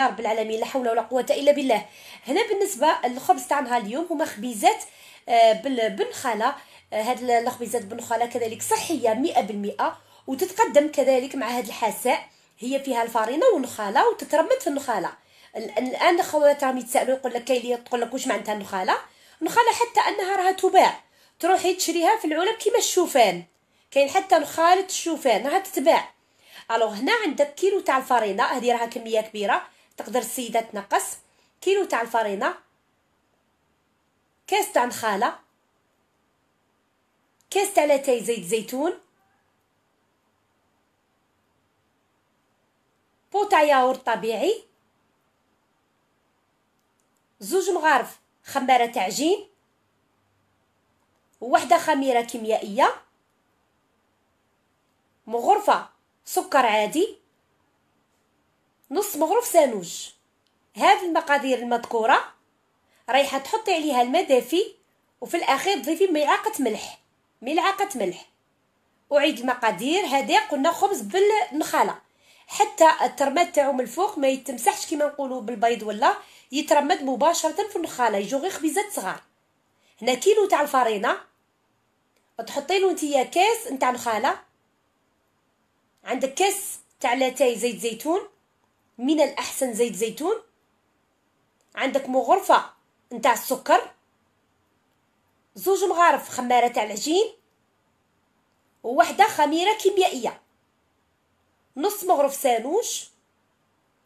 رب العالمين لا حول ولا قوه الا بالله هنا بالنسبه للخبز تاعنا اليوم هما خبيزات آه، بالنخالة آه، هاد الخبيزات بالنخالة كذلك صحيه 100% وتتقدم كذلك مع هاد الحساء هي فيها الفرينه والنخاله وتترمد في النخاله الان خواتها راهم يتسالوا يقول لك كاين تقول لك واش معناتها النخاله النخاله حتى انها راها تباع تروحي تشريها في العلب كيما الشوفان كاين حتى نخاله الشوفان راها تتباع الوغ هنا عندك كيلو تاع الفرينه هذه راها كميه كبيره تقدر السيده تنقص كيلو تاع الفرينه كاس تاع نخاله كاس تاع لاتاي زيت زيتون بوطا ياور طبيعي زوج مغارف خماره تاع عجين وحده خميره كيميائيه مغرفه سكر عادي نص مغرف سانوج هذه المقادير المذكورة رايحة تحطي عليها الماء دافي وفي الأخير ضيفي ملعقة ملح ملعقة ملح أعيد المقادير هذا قلنا خبز بالنخالة حتى الترمد تاعو من الفوق ما يتمسحش كيما نقولوا بالبيض ولا يترمد مباشرة في النخالة يجو غير خبيزات صغار هنا كيلو تاع الفرينة تحطي له نتيا كاس نتاع نخالة عندك كاس تاع لاتاي زيت زيتون من الأحسن زيت زيتون عندك مغرفة نتاع السكر زوج مغارف خمارة تاع العجين وواحدة خميرة كيميائية نص مغرف سانوش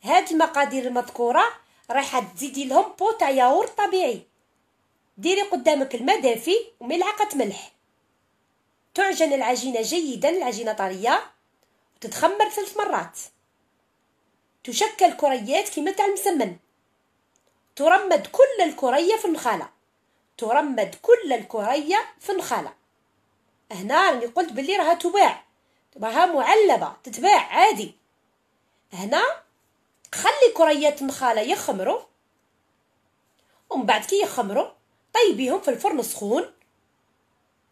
هاد المقادير المذكورة رايحة تزيدي لهم بو تاع ياور طبيعي ديري قدامك الماء دافي وملعقة ملح تعجن العجينة جيدا العجينة طرية وتتخمر ثلاث مرات تشكل كريات كما تاع المسمن ترمد كل الكرية في النخالة ترمد كل الكرية في النخالة هنا راني قلت بلي راها تباع راها معلبة تتباع عادي هنا خلي كريات النخالة يخمروا ومن بعد كي يخمروا طيبيهم في الفرن سخون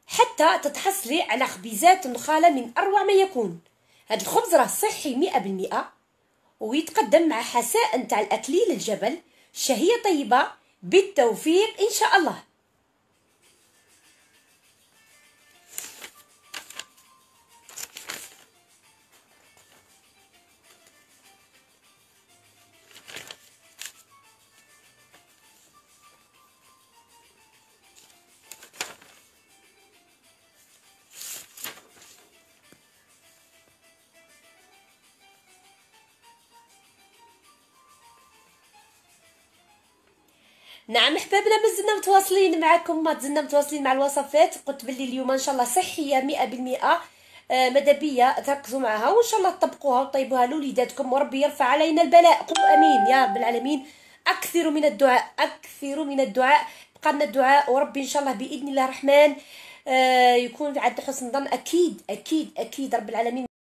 حتى تتحصلي على خبيزات النخالة من أروع ما يكون هاد الخبز راه صحي مئة بالمئة ويتقدم مع حساء نتاع الأكليل الجبل شهية طيبة بالتوفيق إن شاء الله نعم احبابنا مازلنا متواصلين معكم ما زلنا متواصلين مع الوصفات قلت باللي اليوم ان شاء الله صحيه 100% بالمئة آه، مدبيه تركزوا معها وان شاء الله تطبقوها وطيبوها لوليداتكم وربي يرفع علينا البلاء قولوا امين يا رب العالمين اكثروا من الدعاء اكثروا من الدعاء بقى لنا الدعاء وربي ان شاء الله باذن الله الرحمن آه، يكون عند حسن ظن اكيد اكيد اكيد رب العالمين